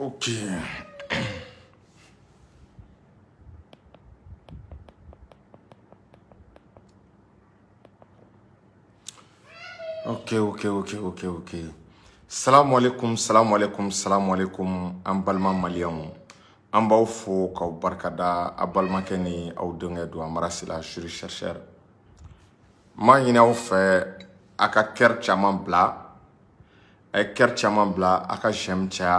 Ok. Ok, ok, ok, ok, ok. Salam alekum, salam alekum, salam alekum. Ambalman mali yon. Amba ou fou, kou barka da. Ambalman keni, ou denge dwa. Marasi la, churi cher, cher. Ma yine ou fe, a ka ker tia man bla. A e ker tia man bla, a ka jem tia.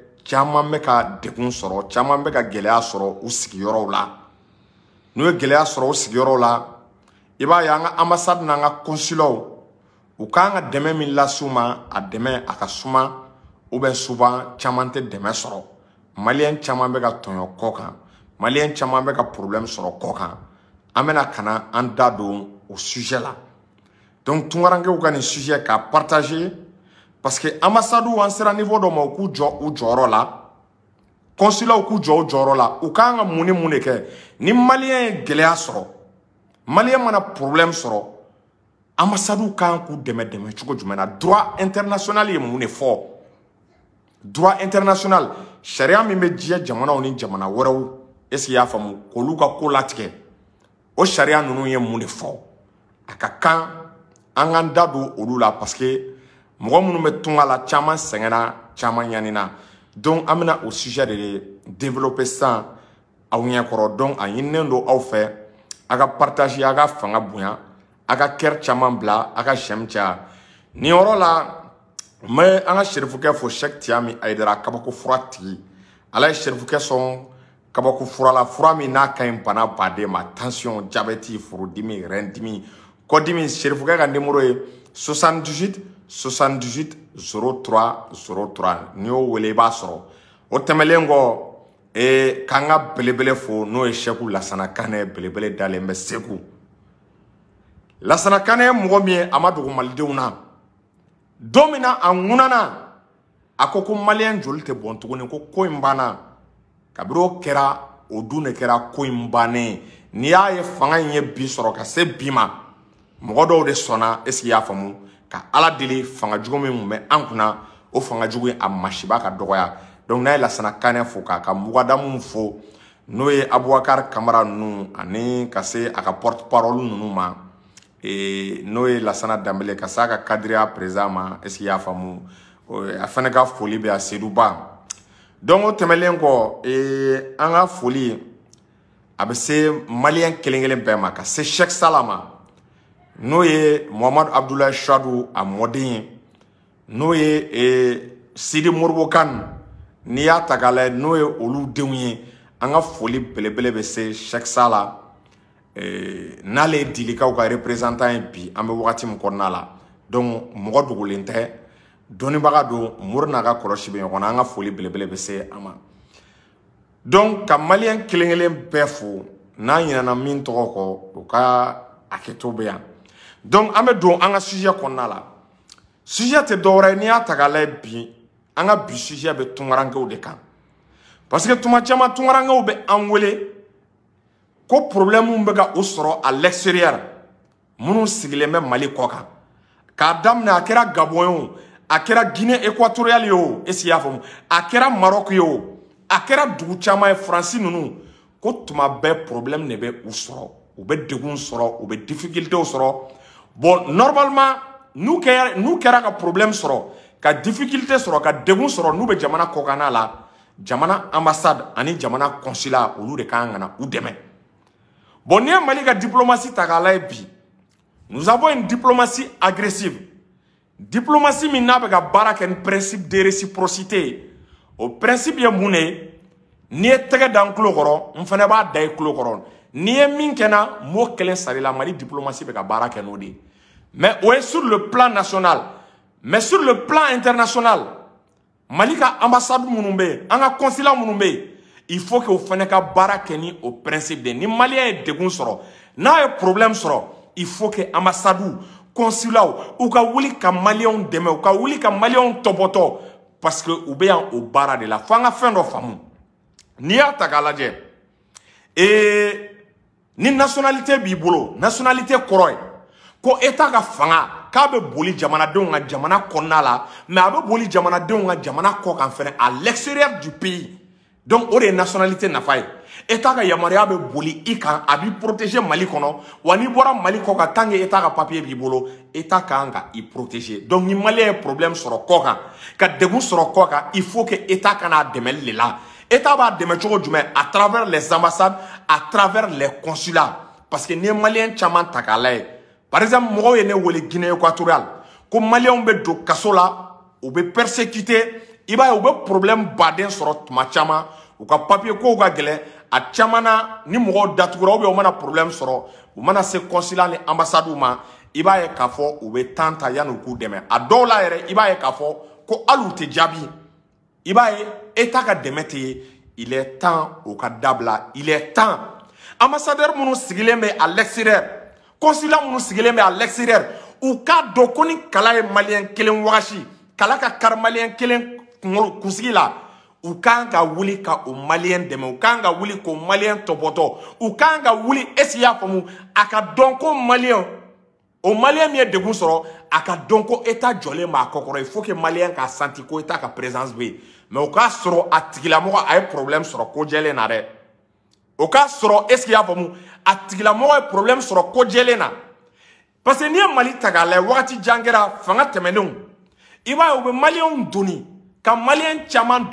caman bɛ ka degun sɔrɔ caman bɛ ka gɛlɛya sɔrɔ u sigiyɔrɔw la n'u ye gɛlɛya sɔrɔ u sigiyɔrɔw la i b'a ye an ka ambasadi n'an ka kɔnsilaw u kan ka dɛmɛ min lase u ma a dɛmɛ a ka suma ou bien souvent caman tɛ dɛmɛ sɔrɔ maliyɛn caman bɛ ka tɔɲɔ kɔ kan maliyɛn caman bɛ ka problème sɔrɔ kɔ kan an bɛna ka na an da don o sujet la donc tunkarankew ka nin sujet k'a partager parce que ambassaduw an sera niveau dɔ ma u k'u jɔ u jɔyɔrɔ la kɔnsilaw k'u jɔ u jɔyɔrɔ la u kan ka mun ni mun de kɛ ni maliyɛn ye gɛlɛya sɔrɔ maliyɛn mana problème sɔrɔ ambassaduw kan k'u dɛmɛ dɛmɛ cogo jumɛn na droit international ye mun de fɔ droit international sariya min bɛ diɲɛ jamanaw ni jamana wɛrɛw est ce que i y'a faamu k'olu ka ko latigɛ o sariya ninnu ye mun de fɔ a ka kan an k'an da don olu la parce que mɔgɔ minnu bɛ tunga la caman sɛgɛnna caman ɲanina donc an bɛna o sujet de développer sisan aw ɲɛkɔrɔ donc a ɲininen don aw fɛ a ka partage a ka fanga bonya a ka cœur caman bila a ka sɛm caya nin yɔrɔ la n bɛ an ka serifukɛ fo sɛki tiyami ayidara kabako fura tigi ala ye serifukɛ sɔn kabako fura la fura min n'a ka ɲi bana baden ma tension jabɛti furudimi rɛn dimi kɔdimi serifukɛ ka nimoro ye 78 78 03 03 n'i y'o wele i b'a sɔrɔ o tɛmɛlen kɔ ee k'an ka belebele fo n'o ye sɛku lasana kanɛ belebele dalen bɛ segu lasana kanɛ mɔgɔ min ye a ma dogo malidenw na don min na a ŋunana a ko ko maliyɛn joli tɛ bɔn tuguni ko ko in banna kabiri o kɛra o dun de kɛra ko in bannen n'i y'a ye fanga in ye bi sɔrɔ ka se bi ma mɔgɔ dɔw de sɔnna esike i y'a faamu ka ala deli fanga jugu min kun bɛ an kunna o fanga jugu in a masiba ka dɔgɔya donc n'a ye lasana kanɛ fo k'a ka mugadamu fo n'o ye abubakar kamara ninnu ani ka se a ka porte parole ninnu ma ee n'o ye lasana danbele ka se a ka kadiriya président ma est ce que i y'a faamu a fana ka foli bɛ a seduba donc o tɛmɛlen kɔ ee an ka foli a bɛ se maliyɛn kelen kelen bɛɛ ma ka se sɛki sala ma. n'o ye muhamadu abudulayi sadu a mɔden ye n'o ye eh, sidi moribo kan n'i y'a ta k'a lajɛ n'o ye olu denw ye an ka foli belebele bɛ se sɛkisa la eh, n'ale ye dilikaw ka représentant ye bi an bɛ wagati min kɔnɔna la donc mɔgɔ dogolen tɛ dɔnnibaga don mori n'a ka kɔlɔsi bɛ ɲɔgɔn na an ka foli belebele bɛ se a ma donc ka maliyɛn kelen kelen bɛɛ fo n'an ɲinɛna min tɔgɔ kɔ o ka hakɛto bɛ yan donc an bɛ don an ka sujɛ kɔnɔna la sujɛ tɛ dɔwɛrɛ ye n'i y'a ta k'a lajɛ bi an ka bi sujɛ bɛ tunkarankew de kan parce que tuma caman tunkarankew bɛ an wele ko problème bɛ ka o sɔrɔ à l'extérieur minnu sigilen bɛ mali kɔ kan k'a daminɛ a kɛra gabon ye o a kɛra guinée équatoriale ye o est ce que i y'a faamu a kɛra maroc ye o a kɛra dugu caman ye faransi ninnu ko tuma bɛɛ problème de bɛ u sɔrɔ u bɛ degun sɔrɔ u bɛ difficultés sɔrɔ. bon normalement n'u kɛra n'u kɛra ka problème sɔrɔ ka difficulté sɔrɔ ka degun sɔrɔ n'u bɛ jamana kɔkanna la jamana ambassade ani jamana consulat olu de kan ka na u dɛmɛ bon n'i ye mali ka diplomatie ta k'a lajɛ bi nous avons une diplomatie agressive diplomatie min n'a bɛ ka baara kɛ ni principe de réciprocité ye o principe ye mun de ye n'i ye tɛgɛ da n tulo kɔrɔ n fana b'a da i tulo kɔrɔ n'i est min kelen la mali diplomasi avec bara kenodi mais o sur le plan national mais sur le plan international Malika ambassade anga anga consulat minnu il faut que vous fana ka baara ni principe de ni maliyɛn et de sɔrɔ n'a ye problème Soro. il faut que ambassade consulat ou ka wuli ka maliyɛnw dɛmɛ u ka wuli ka maliyɛnw topoto. parce que ou bien au bara de la fo an fin n'i ni nationalité b'i bolo nationalité kɔrɔ ye ko eta ka fanga k'a bɛ boli jamanadenw ka jamana kɔnɔna la mɛ a bɛ boli jamanadenw ka jamana kɔ kan fɛnɛ à l'extérieur du pays donc o de ye nationalité nafa ye eta ka yamaruya bɛ boli i kan a b'i protéger mali kɔnɔ wa n'i bɔra mali kɔ kan tant que eta ka papier b'i bolo eta kan ka i protéger donc ni maliyɛn ye problème sɔrɔ kɔ kan ka degun sɔrɔ kɔ kan il faut que eta ka n'a dɛmɛli de la État b'a dɛmɛ cogo jumɛn à travers les ambassades à travers les consulats parce que n'i ye maliyɛn caman ta k'a lajɛ par exemple mɔgɔw ye ne wele Guinée équatoriale ko maliyɛnw bɛ don kaso la u bɛ persécuter i b'a ye u bɛ problème baden sɔrɔ tuma caman u ka papier kow ka gɛlɛn a caman na ni mɔgɔw datugura u mana problème sɔrɔ u mana se consulat ni ambassade ma i b'a ye k'a fɔ u bɛ temps ta yanni u k'u dɛmɛ a dɔw la yɛrɛ i b'a ye k'a fɔ ko hali u tɛ jaabi i b'a ye eta ka dɛmɛ tɛ ye il est temps o ka dabila il est temps ambassadeur minnu sigilen bɛ a l'extérieur consulat minnu sigilen bɛ a l'extérieur u k'a dɔn ko ni kala ye maliyɛn kelen wagasi kala ka kari maliyɛn kelen kunkolo kunsigi la u kan ka wuli ka o maliyɛn dɛmɛ u kan ka wuli k'o maliyɛn tɔbɔtɔ u kan ka wuli esi y'a faamu a ka dɔn ko maliyɛn o maliyɛn min ye degun sɔrɔ a ka eta jɔlen b'a kɔ il faut que malien k'a senti ko eta ka présence bɛ Mais au cas k'a sɔrɔ a tigilamɔgɔ a un problème sɔrɔ ko jɛlen na Au cas k'a est ce que i y'a faamu a un problème sɔrɔ ko jɛlen na parce que n'i mali ta k'a jangera fanga tɛmɛnenw i u ka malien caman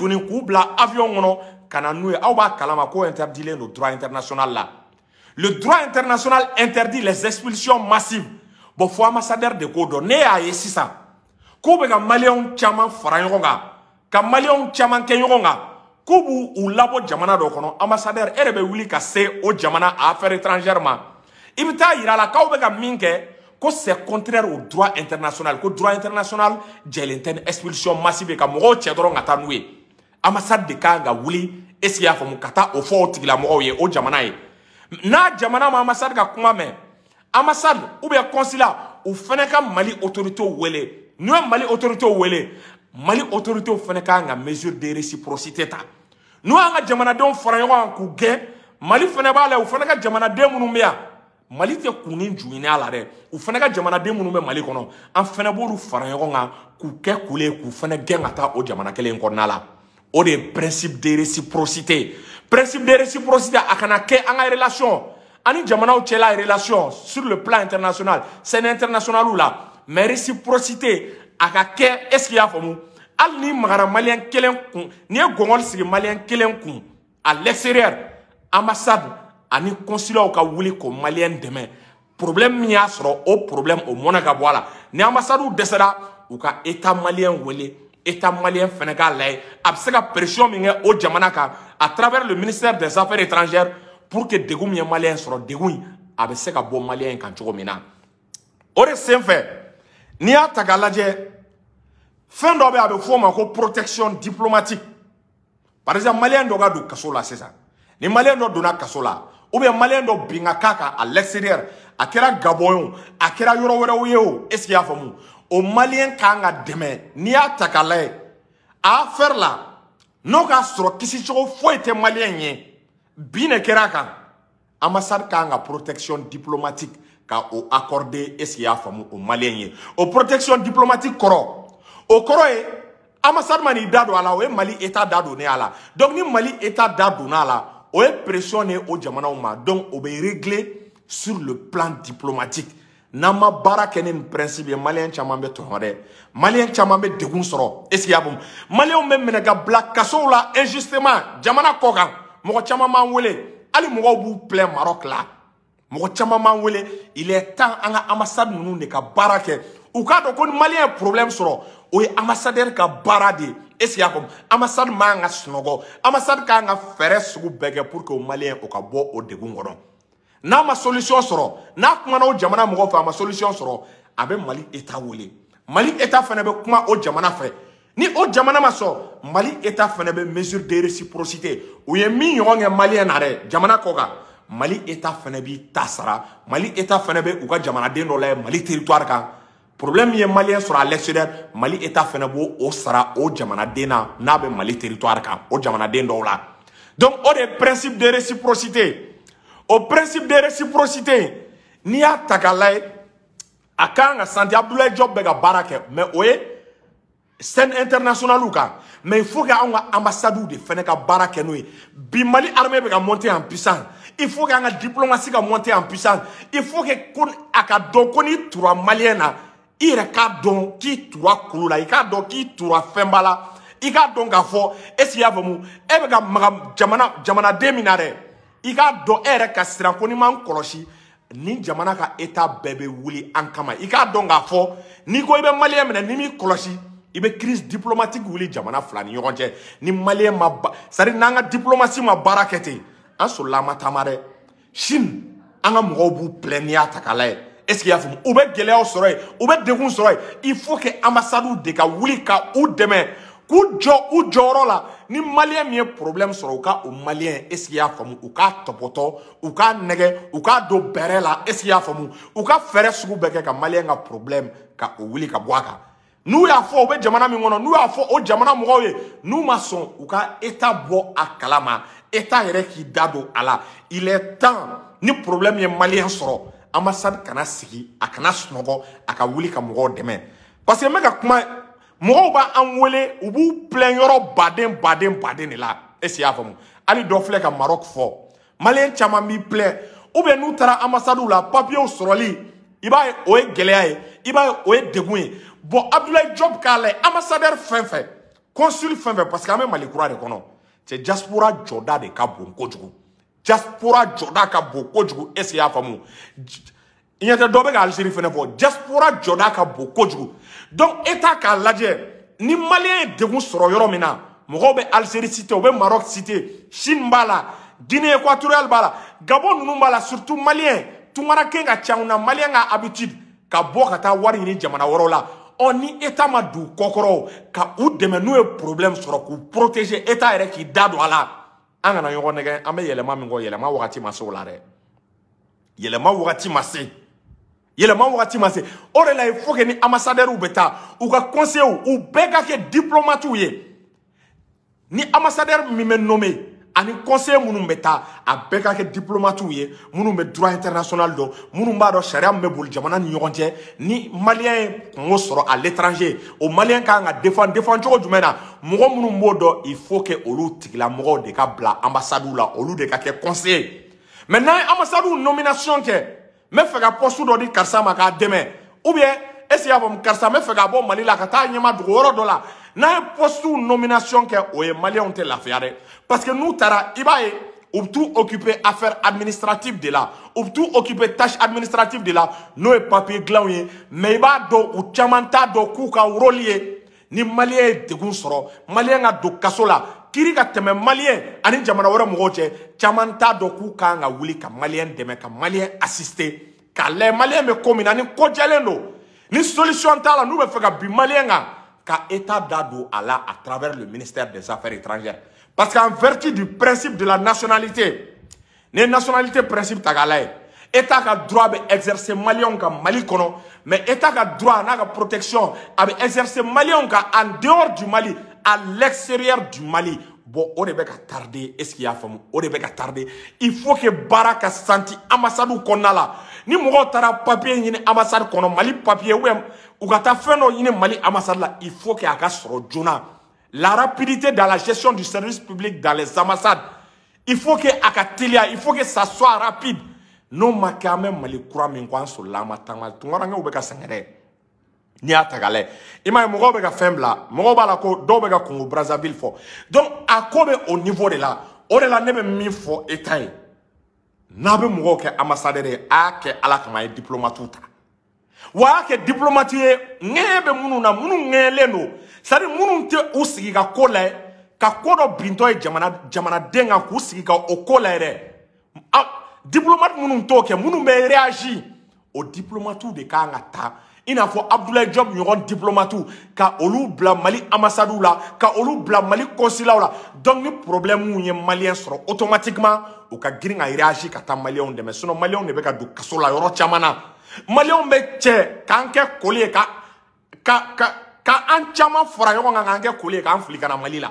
avion kɔnɔ kana noue au b'a kalama k'o le droit international là. le droit international interdit les expulsions massives bɔn fo ambassadɛri de k'o dɔn ne y'a ye sisan k'u bɛ ka maliyɛnw caman fara ɲɔgɔn kan ka maliyɛnw caman kɛ ɲɔgɔn kan k'u b'u u labɔ jamana dɔ kɔnɔ ambassadɛri e de bɛ wuli ka se o jamana a affaire étrangère ma i bɛ taa yira a la k'aw bɛ ka min kɛ ko c'est contraire au droit international ko droit international jɛlen tɛ ni expulsion massive ye ka mɔgɔw cɛ dɔrɔn ka taa n'u ye ambassadɛri de kan ka wuli est ce que i y'a faamu ka taa o fɔ o tigilamɔgɔw ye o jamana ye n'a jamana ma ambassadɛri ka kuma mɛn. ambassade ou bien consulat o fana ka mali autoritew wele n'u ye mali autoritew wele mali autoritew fana ka kan ka mesure de réciprocité ta n'u y'an ka jamanadenw fara ɲɔgɔn kan k'u gɛn mali fana b'a la u fana ka jamanaden minnu bɛ yan mali tɛ kunni juɲin'a la dɛ u fana ka jamanaden minnu bɛ mali kɔnɔ an fana b'olu fara ɲɔgɔn kan k'u kɛ kule ye k'u fana gɛn ka taa o jamana kelen kɔnɔna la o de ye principe de réciprocité principe de réciprocité a kana kɛ an ka relation ani jamanaw cɛla relation sur le plan international sɛnɛ internationalu la mais réciprocité a ka kɛ est ce que y'a faamu hali ni magara maliyɛn kelen kun n'i ye gɔngɔli sigi maliyɛn kelen kun à l'extérieur ambassade ani consulat ka wuli k'o maliyɛn dɛmɛ problème min y'a sɔrɔ o problème o mɔna ka bɔ a la ni ambassade dɛsɛra u ka état maliyɛn wele état malien fɛnɛ k'a layɛ a be se ka pression min kɛ o jamana kan à travers le ministère des affaires étrangères pour que des gens malins soient des gens avec ces gars bon malins quand tu remets là. Or c'est un fait. Ni à ta galère. Fin d'obé avec forme de protection diplomatique. Par exemple malien doga du casola c'est ça. Ni malien doga dona casola. Ou bien malien doga binga kaka à l'extérieur. A kera gabouyon. A kera yoro wera ouye ou. Est-ce qu'il y a fomou? Au malien kanga demain. Ni à ta galère. A faire là. Nous avons trouvé qu'ici, il faut être malien. bin kɛra a kan amasad kan ka protection diplomatique ka o accordé est ce que y'a faamu o maliyɛn ye o protection diplomatique kɔrɔ o kɔrɔ ye amasad ma n'i da don a la o ye mali état da don ne a la donc ni mali état da donna a la o ye pression ne o jamanaw ma donc o bɛ régler sur le plan diplomatique n'an ma baara kɛ ni nin principe ye maliyɛn caman bɛ tɔɲɔ dɛ maliyɛn caman bɛ degun sɔrɔ est ce que y'a faamu maliyɛnw bɛ minɛ ka bila kasow la injustement jamana kɔ kan. mɔgɔ caman b'an wele hali mɔgɔw b'u pilɛ marɔk la mɔgɔ caman b'an wele il est temps an ka ambasade ninnu de ka baara kɛ u k'a dɔn ko ni maliyɛn ye problème sɔrɔ o ye ambassadeur ka baara de ye est ce que y'a faamu ambasade man ka sunɔgɔ ambasade k'an ka fɛɛrɛ sugu bɛɛ kɛ pour que o maliyɛn o ka bɔ o degun kɔnɔ n'a ma solution sɔrɔ n'a kumana o jamana mɔgɔw fɛ a ma solution sɔrɔ a bɛ mali état wele mali état fana bɛ kuma o jamana fɛ ni o jamana ma sɔn mali eta fɛnɛ bɛ mesure de réciprocité u ye min ɲɔgɔn kɛ maliyɛn na dɛ jamana kɔ kan mali eta fɛnɛ b'i ta sara mali eta fɛnɛ bɛ u ka jamanaden dɔ layɛ mali territoire kan problème ye maliyɛn sɔrɔ a l'extérieur mali eta fɛnɛ b'o o sara o jamanaden na n'a bɛ mali territoire kan o jamanaden dɔw la donc o de ye principe de réciprocité o principe de réciprocité n'i y'a ta k'a lajɛ a kan ka santi abdulayi jɔ bɛ ka baara kɛ mais o ye scène internationale kan mais il faut que anw ka ambassade de fana ka baara kɛ n'o ye bi mali armée bɛ ka monter en puissance il faut que an ka diplomatie ka monter en puissance il faut que ko a ka dɔn ko n'i tura maliyɛn na i yɛrɛ k'a dɔn k'i tura kulu la i k'a dɔn k'i tura fɛnba la i k'a dɔn k'a fɔ est ce que i y'a faamu e bɛ ka maga jamana jamanaden min na dɛ i k'a dɔn e yɛrɛ ka siran ko n'i ma n kɔlɔsi ni jamana ka état bɛɛ bɛ wuli an kama i k'a dɔn k'a fɔ n'i ko i bɛ maliyɛn minɛ n'i m'i kɔlɔsi i bɛ crise diplomatique wuli jamana fila ni ɲɔgɔn cɛ ni maliyɛn ma ba c'est à dire n'an ka diplomasi ma baara kɛ ten an solila an ma taama dɛ chine an ka mɔgɔw b'u pilɛ n'i y'a ta k'a lajɛ est ce que i y'a faamu u bɛ gɛlɛyaw sɔrɔ yen u bɛ degun sɔrɔ yen il faut que ambassade de ka wuli ka u dɛmɛ k'u jɔ u jɔyɔrɔ la ni maliyɛn min ye problème sɔrɔ u ka o maliyɛn est ce que i y'a faamu u k'a tɔpɔtɔ u k'a nɛgɛ u k'a don bɛrɛ la est ce que i y'a faamu u ka fɛɛrɛ sugu bɛɛ kɛ ka maliyɛn ka problème ka o wuli ka bɔ a kan n'u y'a fɔ u bɛ jamana min kɔnɔ n'u y'a fɔ o oh, jamana mɔgɔw ye n'u ma sɔn u ka eta bɔ a kalama eta yɛrɛ k'i da don a la il est temps ni problème ye maliyɛn sɔrɔ ambassade kana sigi a kana sunɔgɔ a ka wuli ka mɔgɔw dɛmɛ parce que n bɛ ka kuma mɔgɔw b'an wele u b'u pilɛn yɔrɔ baden baden baden de la est ce que i y'a faamu hali dɔ filɛ ka marɔku fɔ maliyɛn caman b'i pilɛn ou bien n'u taara ambassade la papiyew sɔrɔli i b'a ye o ye gɛlɛya ye i b'a ye o ye degun ye bon abdoulaye job k'a layɛ ambassadɛr fɛn fɛn consul fɛn fɛn parce que an bɛ mali kura de kɔnɔ cɛ diaspora jɔda de ka bon kojugu diaspora jɔda ka bon kojugu est ce que i y'a faamu ɲɛ tɛ dɔ bɛ ka alizeri fɛnɛ fɔ diaspora jɔda ka bon kojugu donc e ta k'a lajɛ ni maliyɛn ye degun sɔrɔ yɔrɔ min na mɔgɔw bɛ alizeri cité u bɛ marɔk cité chine b'a la guinée équatoriale b'a la gabon ninnu b'a la surtout maliyɛn tunkara kɛn ka ca anw na maliyɛn ka habitude ka bɔ ka taa wari ɲini jamana wɛrɛw la On ni eta madou kokorou, ka ou demen nou e problem sorok ou proteje eta ere ki dadwala. Anye nan yon kon negen, ame yeleman mingon, yeleman wakati masi ou lare. Yeleman wakati masi. Yeleman wakati masi. Ore la e fok e ni amasader ou beta, ou ga konse ou, ou beka ke diplomat ou ye. Ni amasader mi men nome. ani conseil minnu bɛ taa a bɛɛ ka kɛ diplomatiw ye minnu bɛ droit international dɔn minnu b'a dɔn sariya min bɛ boli jamana ni ɲɔgɔn cɛ ni maliyɛn ye kungo sɔrɔ à l'étranger o maliyɛn kan ka défendre défendre cogo jumɛn na mɔgɔ minnu b'o dɔn il faut que olu tigilamɔgɔw de ka bila ambassade la olu de ka kɛ conseil ye mɛ n'an ye ambassade nomination kɛ n bɛ fɛ ka poste dɔ di karisa ma k'a dɛmɛ ou bien est ce que y'a faamu karisa n bɛ fɛ ka bɔ mali la ka taa ɲɛma dogo yɔrɔ dɔ la n'a ye poste nomination kɛ o ye maliyɛnw tɛ lafiya dɛ Parce que nous, Tara, Ibaye, ou tout occupé affaires administratives de là, ou tout occuper tâches administratives de là, nous et papier mais Iba do ou do kouka ou rolier, ni malien de gounsoro, malien a do kasola, kiri teme malien, anin jamana wara mougoche, chamanta do kouka nga wuli ka malien deme, ka malien assisté, ka le malien me komina, ni kodjalendo, ni solution tala, nous me faga bi malien nga, ka état d'adou à à travers le ministère des Affaires étrangères. Parce qu'en vertu du principe de la nationalité, la nationalité principe tagala ye. État droit d'exercer exercer ka Mali kono, mais état a droit n'a protection abe exercer malien en dehors du Mali, à l'extérieur du Mali. Bon, on devait tarder, est-ce qu'il y a femme? On devait tarder. Il faut que Baraka senti ambassade ou qu'on a là. Ni mougon tara papier yine ambassade a Mali papier ou ou kata feno yine Mali ambassade là. Il faut que aga la rapidité dans la gestion du service public dans les ambassades. Il faut que akatilia, il faut que ça soit rapide. N'o ma kɛ an bɛ Mali kura min kɔ an solila an ma taama tunkarankew bɛ ka sɛgɛn dɛ n'i y'a ta k'a lajɛ i m'a b'a la ko do bɛ ka Brazzaville fo. donc à ko au niveau de là, on est là ne bɛ min fɔ Etat ye n'a bɛ mɔgɔw kɛ ambassadeur ye a y'a kɛ Ala kama a ye wa a y'a kɛ diplomate na minnu ŋɛɲɛlen sari minnu tɛ u sigi ka ko layɛ ka ko dɔ birintɔ ye jamana jamanaden kan k'u sigi ka o ko layɛ dɛ diplomate minnu t'o kɛ minnu bɛ réagi o diplomatiw de kan ka taa i n'a fɔ abdulayi jɔn ɲɔgɔn diplomatiw ka olu bila mali ambasadiw la ka olu bila mali kɔsilaw la donc ni problème ye maliyɛn sɔrɔ automatiquement u ka girin ka réagi ka taa maliyɛnw dɛmɛ sinon maliyɛnw de bɛ ka don kaso la yɔrɔ caman na maliyɛnw bɛ cɛ k'an kɛ koli ye ka ka ka ka an caman fara ɲɔgɔn kan k'an kɛ koli ye k'an fili ka na mali la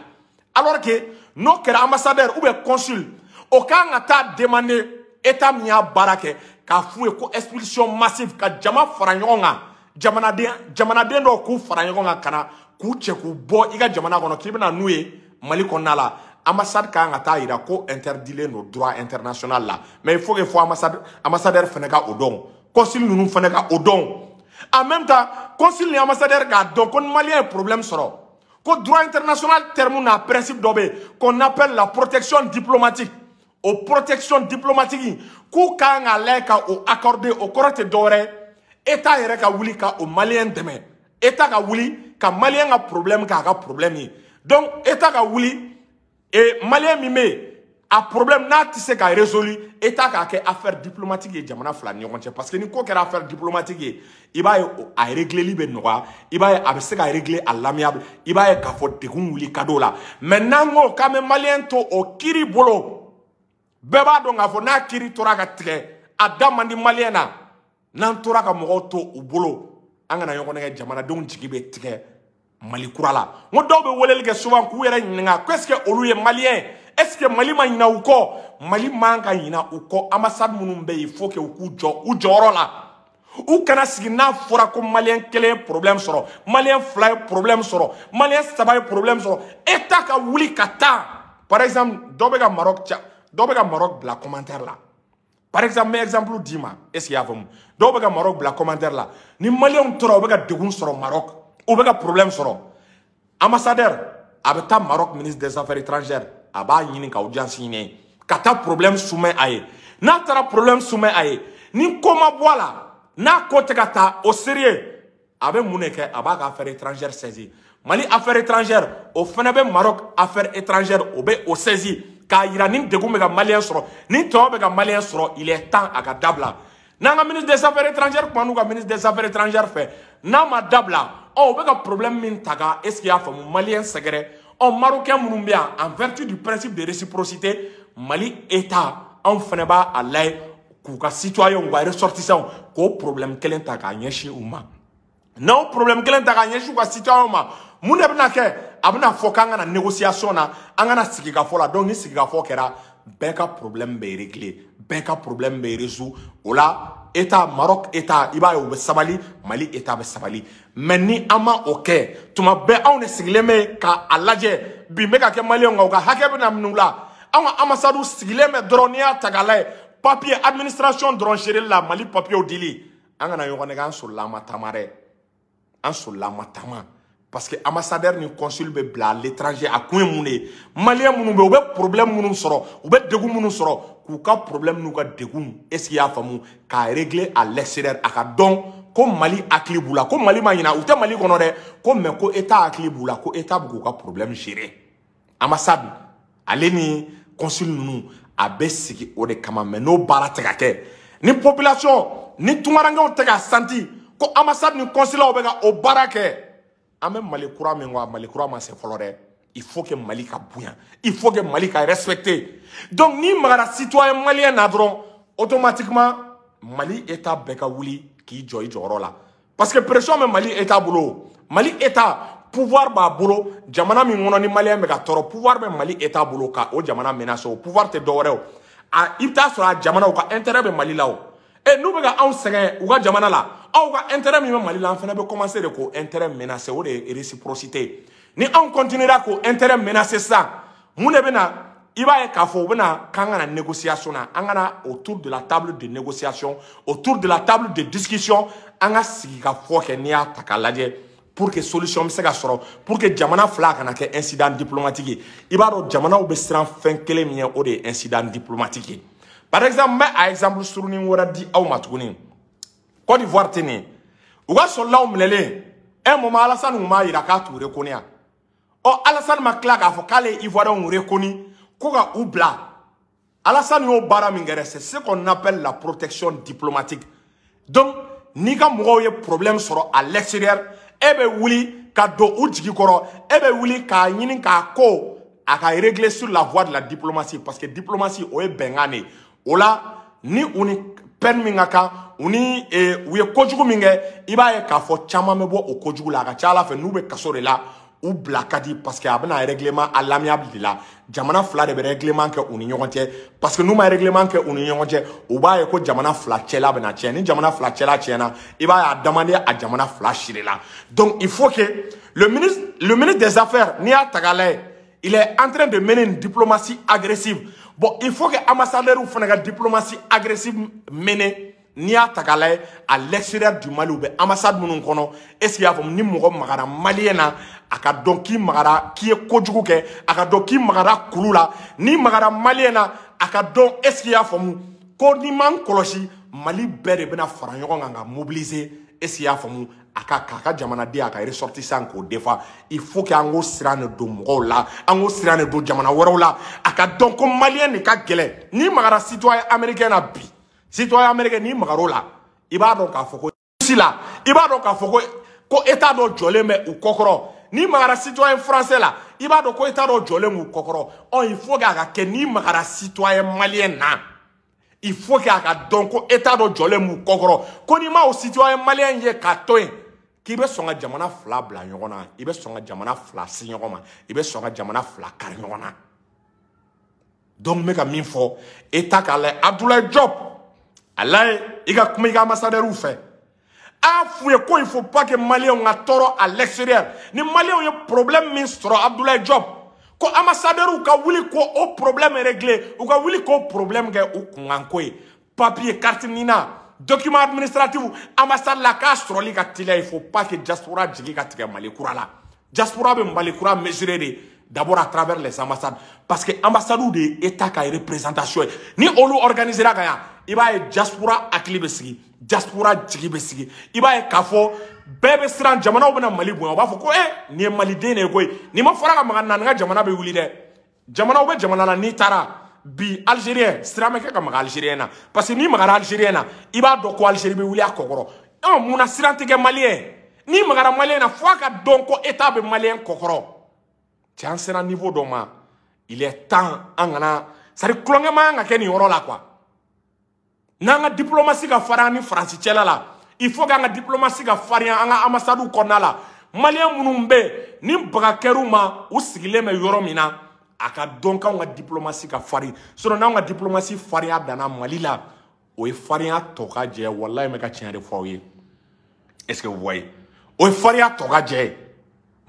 alors que n'o kɛra ambassadeur ou bien consul o kan ka taa demander état min y'a baara kɛ k'a f'u ye ko expulsion massive ka jama fara ɲɔgɔn kan jamanaden jamanaden dɔw k'u fara ɲɔgɔn kan ka na k'u cɛ k'u bɔ i ka jamana kɔnɔ k'i bɛna n'u ye mali kɔnɔna la ambassade kan ka taa yira ko interdilen don droit international la mais il faut que fo ambassade ambassadeur fana ka o dɔn consul ninnu fana ka o dɔn en même temps consul ni ambassadeur k'a dɔn ko ni maliyɛn ye problème sɔrɔ ko droit international terme n'a principe dɔ bɛ yen qu'on appelle la protection diplomatique o protection diplomatique in k'u kan ka lajɛ ka o accorder o kɔrɔ tɛ dɔwɛrɛ ye état yɛrɛ ka wuli ka o maliyɛn dɛmɛ état ka wuli ka maliyɛn ka problème k'a ka problème ye donc état ka wuli e maliyɛn min bɛ yen. a problème n'a tɛ se ka résolu e t'a k'a kɛ affaire diplomatique ye jamana fila ni ɲɔgɔn cɛ parce que ni ko kɛra affaire diplomatique ye i b'a ye a régleli bɛ nɔgɔya i b'a ye a bɛ se ka régler à l'amiable i b'a ye k'a fɔ degun wuli ka d'o la mais n'an ko k'an bɛ maliyɛn to o kiiri bolo bɛɛ b'a dɔn k'a fɔ n'a kiiri tora ka tigɛ a da man di maliyɛn na n'an tora ka mɔgɔw to u bolo an kana ɲɔgɔn nɛgɛ jamanadenw jigi bɛ tigɛ mali kura la n ko dɔw bɛ weleli kɛ souvent k'u yɛrɛ ɲininka ko est ce que olu ye maliyɛn ye est-ce que mali ma ɲina u kɔ mali man ka ɲina u kɔ ambasade minnu bɛ yen fo ke u k'u jɔ u jɔyɔrɔ la u kana sigi n'a fɔra ko maliyɛn kelen ye problème sɔrɔ maliyɛn fila ye problème sɔrɔ maliyɛn saba ye problème sɔrɔ état ka wuli ka taa par exemple dɔ bɛ ka marɔku ca dɔ bɛ ka marɔku bila commentaire la par exemple n bɛ exemple d'i ma est ce que i y'a faamu dɔw bɛ ka marɔku bila commentaire la ni maliyɛnw tora u bɛ ka degun sɔrɔ marɔku u bɛ ka problème sɔrɔ ambassadeur a bɛ taa marɔku ministre des affaires étrangères a b'a ɲini k'aw jansinɛ ye ka taa problème sumɛ a ye n'a taara problème sumɛ a ye ni ko ma bɔ a la n'a ko tɛ ka taa o sérieux a bɛ mun de kɛ a b'a ka affaire étrangère saisi mali affaire étrangère o fana bɛ maroc affaire étrangère o bɛ o saisi k'a yira ni degun bɛ ka maliyɛn sɔrɔ ni tɔw bɛ ka maliyɛn sɔrɔ il est temps a ka dabila n'an ka ministre des affaires étrangères kuma n'u ka ministre des affaires étrangères fɛ n'a ma dabila ɔ u bɛ ka problème min ta ka est ce que i y'a faamu maliyɛn sɛgɛrɛ ɔ marokɛ minnu bɛ yan en vertu du principe de réciprocité mali état anw fana b'a a layɛ k'u ka citoyenw ka ressortissants k'o problème kelen ta k'a ɲɛsin u ma n'anw problème kelen ta k'a ɲɛsin u ka citoyenw ma mun de bɛna kɛ a bɛna fɔ k'an kana négociation na an kana sigikafɔ la donc ni sigikafɔ kɛra bɛɛ ka problème bɛ régler bɛɛ ka problème bɛ résoudre o la état Maroc état i b'a ye u bɛ sabali Mali état bɛ sabali mais ni an ma o kɛ tuma bɛɛ anw de sigilen bɛ ka a lajɛ bi n bɛ ka kɛ maliyɛnw kan u ka hakɛ bɛ na minnu la anw ka ambassade sigilen bɛ dɔrɔn n'i y'a ta k'a lajɛ papier administration dɔrɔn géré la Mali papiew dili an kana ɲɔgɔn nɛgɛ an solila an ma taama dɛ an solila an ma taama. parce que ambassadeur ni consul bɛ bila l'étranger a kun ye mun de ye maliyɛn minnu bɛ yen u bɛ problème minnu sɔrɔ u bɛ degun minnu sɔrɔ k'u ka problème n'u ka degun est ce que i y'a faamu k'a régler à l'extérieur a ka dɔn ko mali hakili b'u la ko mali ma ɲina u tɛ mali kɔnɔ dɛ ko mɛ ko état hakili b'u la ko état bɛ k'u ka problème gérer ambassade ale ni consul ninnu a bɛ sigi o de kama mɛ n'o baara tɛ ka kɛ ni population ni tunkarankew tɛ ka santi ko ambassade ni consulat bɛ ka o baara kɛ. an bɛ mali kura min kɔ a mali kura ma se fɔlɔ dɛ il faut que mali ka bonya il faut que mali ka respecter donc n'i magara citoyen maliyɛn na dɔrɔn automatiquement mali état bɛɛ ka wuli k'i jɔ i jɔyɔrɔ la parce que pression bɛ mali état bolo mali état pouvoir b'a bolo jamana min kɔnɔ ni maliyɛn bɛ ka tɔɔrɔ pouvoir bɛ mali état bolo ka o jamana menacer o pouvoir tɛ dɔwɛrɛ o a i bɛ taa sɔrɔ a jamana u ka intérêt bɛ mali la o e n'u bɛ ka anw sɛgɛn u ka jamana la aw ka intérêt même bɛ mali la an fana commencer de k'o intérêt menacer o de réciprocité ni on continuera k'o intérêt menacer ça mun de bɛ na i b'a ye k'a négociation na angana autour de la table de négociation autour de la table de discussion anga ka sigi ka fɔ pour que solution bɛ se pour que jamana flag kana incident diplomatique ye i b'a dɔn jamanaw bɛ siran de incident diplomatique par exemple n exemple sur exemple surunin di aw ma Côte d'Ivoire tɛ nin ye u ka sɔlilaw minɛlen un moment alasani tun b'a yira k'a t'u reconnu ɔ alasani ma tila k'a fɔ k'ale ye ivoirien reconnu ko ka u bila alasani y'o baara min kɛ c'est ce qu'on appelle la protection diplomatique donc n'i ka mɔgɔw ye problème sɔrɔ à l'extérieur e bɛ wuli ka don u jigi kɔrɔ e bɛ wuli k'a ɲini k'a ko a ka régler sur la voie de la diplomatie parce que diplomatie o ye bɛnkan de ye o la ni u ni peine min ka kan u ni e, u ye kojugu min kɛ i b'a ye k'a fɔ caman bɛ bɔ o kojugu la a ka ca ala fɛ n'u bɛ kaso de la u bila ka e di paseke a bɛna règlement a lamiyabili de la jamana fila de bɛ règlement kɛ u ni ɲɔgɔn cɛ parce que n'u ma e règlement kɛ u ni ɲɔgɔn cɛ u b'a ye ko jamana fila cɛla bɛna tiɲɛ ni jamana fila cɛla tiɲɛna i b'a ye a a jamana fila siri la donc il faut que le ministre le ministre des affaires n'i y'a ta k'a lajɛ il est en train de mener une diplomatie agressive bon il faut que ambassadeurs fana ka diplomatie agressive mener n'i y'a ta k'a lajɛ a l'extérieur du Mali u bɛ ambassade minnu kɔnɔ est ce que i y'a faamu ni mɔgɔ magara maliyɛn na a ka dɔn k'i magara k'i ye kojugu kɛ a ka dɔn k'i magara kulu la n'i magara maliyɛn na a ka dɔn est ce que i y'a faamu ko n'i ma n kɔlɔsi Mali bɛɛ de bɛna fara ɲɔgɔn kan ka mobiliser est ce que i y'a faamu a ka k'a ka jamanaden a ka ressortissant k'o défend il faut que an k'o sira de don mɔgɔw la an k'o sira de don jamana wɛrɛw la a ka dɔn ko maliyɛn de ka gɛlɛn n'i magara citoyen américain na bi citoyen américain n'i magar'o la i b'a dɔn k'a fɔ ko rusi la i b'a dɔn k'a fɔ ko ko état dɔ jɔlen bɛ u kɔkɔrɔ n'i magara citoyen français la i b'a dɔn ko état dɔ jɔlen b'u kɔkɔrɔ ɔ il faut que a ka kɛ n'i magara citoyen malien na il faut que a ka dɔn ko état dɔ jɔlen b'u kɔkɔrɔ ko n'i ma o citoyen malien ye k'a to yen k'i bɛ sɔn ka jamana fila bila ɲɔgɔn na i bɛ sɔn ka jamana fila si ɲɔgɔn ma i bɛ sɔn ka jamana fila kari ɲɔgɔn na donc n bɛ ka min fɔ état k'a lajɛ Abdoulaye Diop a layɛ i ka kuma i ka ambassadɛriw fɛ a f'u ye ko il faut pas que maliyɛnw ka tɔɔrɔ à l'extérieur ni maliyɛnw ye problème min sɔrɔ abdulayi job ko ambassadɛriw ka wuli ko o problème réglé u ka wuli k'o problème kɛ u kunkanko ye papier carte nina document administratif ambassade la k'a sɔrɔli ka teliya il faut pas que diaspora jigi ka tigɛ mali kura la diaspora bɛ mali kura mesurer de d'abord à travers les ambassades parce que ambassades de ye état ka représentation ye ni olu organisera ka yan i b'a ye jaspura hakili bɛ sigi jaspura jigi bɛ sigi i b'a ye k'a fɔ bɛɛ bɛ siran jamanaw bɛna mali bonya u b'a fɔ ko e nin ye maliden de ye koyi n'i ma fɔra ka maga nin na nin ka jamana bɛ wuli dɛ jamanaw bɛ jamana la n'i taara bi algerien sira bɛ kɛ ka maga algerien na parce que n'i magara algerien na i b'a dɔn ko algérie bɛ wuli a kɔkɔrɔ ɔ munna siran tɛ kɛ maliyɛn n'i magara maliyɛn na fo a ka dɔn ko etat bɛ maliyɛn kɔkɔrɔ cɛ an sera niveau dɔ ma il est temps an kana c'est à dire kulonkɛ man kan ka kɛ nin yɔrɔ la quoi n'an ka diplomasi ka farinya ni faransi cɛla la il faut k'an ka diplomasi ka farinya an ka ambasadiw kɔnɔna la maliyɛn minnu bɛ yen ni baga kɛr'u ma u sigilen bɛ yɔrɔ min na a ka dɔn k'anw ka diplomasi ka farin sinon n'anw ka diplomasi farinya danna mali la o ye farinya tɔ ka jɛ ye walayi n bɛ ka tiɲɛ de fɔ aw ye est ce que vous voyez o ye farinya tɔ ka jɛ ye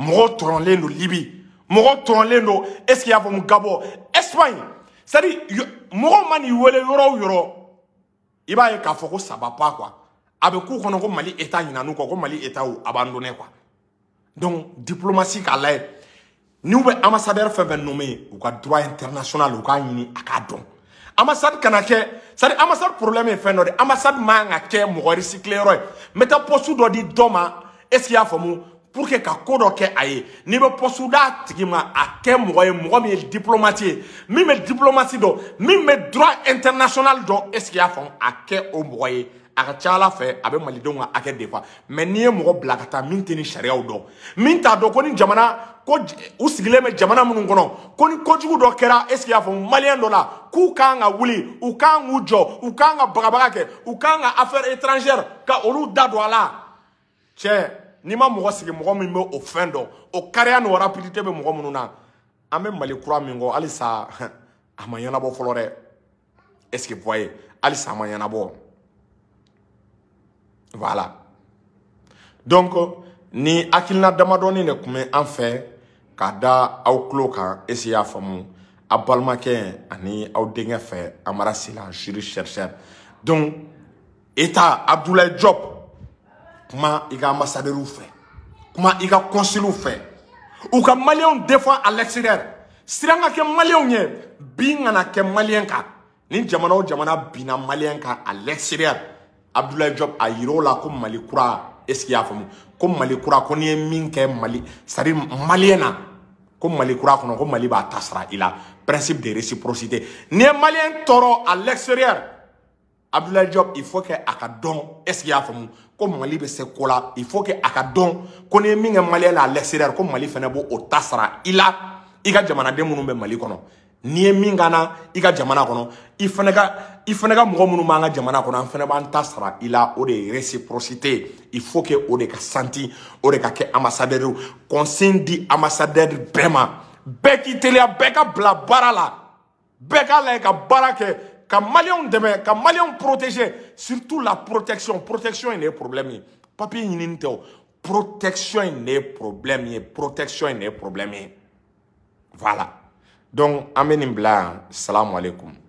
mɔgɔw tɔrɔlen don libi mɔgɔw tɔrɔlen don est ce que i y'a faamu gabɔ espagne c'est à dire mɔgɔw man'i wele yɔrɔ o yɔrɔ i b'a ye k'a fɔ ko saba pa kuwa a bɛ k'u kɔnɔ ko mali eta ɲinan'u kɔ ko mali eta y'u abandonné kuwa donc diplomasi k'a layɛ n'u bɛ ambassadeur fɛn fɛn nommé u ka droit international u k'a ɲini a k'a dɔn ambassade kana kɛ c'est à dire ambassade problème ye fɛn dɔ de ambassade man kan ka kɛ mɔgɔ recyclé yɔrɔ ye n bɛ taa poste dɔ di dɔ ma est ce que i y'a faamu pour que ka ko dɔ kɛ a ye n'i bɛ pɔsu d'a tigi ma a kɛ mɔgɔ ye mɔgɔ min ye diplomate ye min bɛ diplomate dɔn min bɛ droit international dɔn est ce que i y'a faamu a kɛ o mɔgɔ ye a ka ca ala fɛ a bɛ malidenw ka hakɛ defa mɛ n'i ye mɔgɔ bila ka taa min tɛ ni sariyaw dɔn min t'a dɔn ko ni jamana ko u sigilen bɛ jamana minnu kɔnɔ ko ni kojugu dɔ kɛra est ce que i y'a faamu maliyɛn dɔ la k'u kan ka wuli u kan k'u jɔ u kan ka bagabaga kɛ u kan ka affaire étrangère ka olu da don a la cɛ n'i ma mɔgɔ sigi mɔgɔ min bɛ o fɛn dɔn o kariya ni o rapidité bɛ mɔgɔ minnu na an bɛ mali kura min kɔ halisa a ma ɲɛnabɔ fɔlɔ dɛ est ce que vous voyez halisa a ma ɲɛnabɔ voilà donc ni hakilina damadɔni de tun bɛ an fɛ k'a da aw tulo kan est ce que y'a faamu aw balimakɛ ani aw denkɛ fɛ amara sila juri chercheur donc état abdoulaye diop kuma i ka ambassadɛriw fɛ kuma i ka kɔnsiliw fɛ u ka maliyɛnw defan à l'extérieur siran ka kɛ maliyɛnw ye bin kana kɛ maliyɛn kan ni jamana o jamana binna maliyɛn kan à l'extérieur abdulayi jɔb a yira o la ko mali kura est ce que i y'a faamu ko mali kura ko n'i ye min kɛ mali c'est à dire maliyɛn na ko mali kura kɔnɔ ko mali b'a ta sara i la principe de réciprocité n'i ye maliyɛn tɔɔrɔ à l'extérieur Abdoulaye Diop il faut que a ka dɔn est ce que i y'a faamu ko Mali bɛ se ko la il faut que a ka dɔn ko n'i ye min kɛ maliyɛn la à l'extérieur ko Mali fana b'o o ta sara i la i ka jamanaden minnu bɛ Mali kɔnɔ n'i ye min k'an na i ka jamana kɔnɔ i fana ka i fana ka mɔgɔ minnu b'an ka jamana kɔnɔ an fana b'an ta sara i la o de ye réciprocité il faut que o de ka santi o de ka kɛ ambassadeur ye consigne di ambassadeur bɛɛ ma bɛɛ k'i teliya bɛɛ ka bila baara la bɛɛ k'a lajɛ ka baara kɛ quand malion demain quand protéger surtout la protection protection est un problème Papi, il n'y a protection est de problème protection est un problème voilà donc an salam alaikum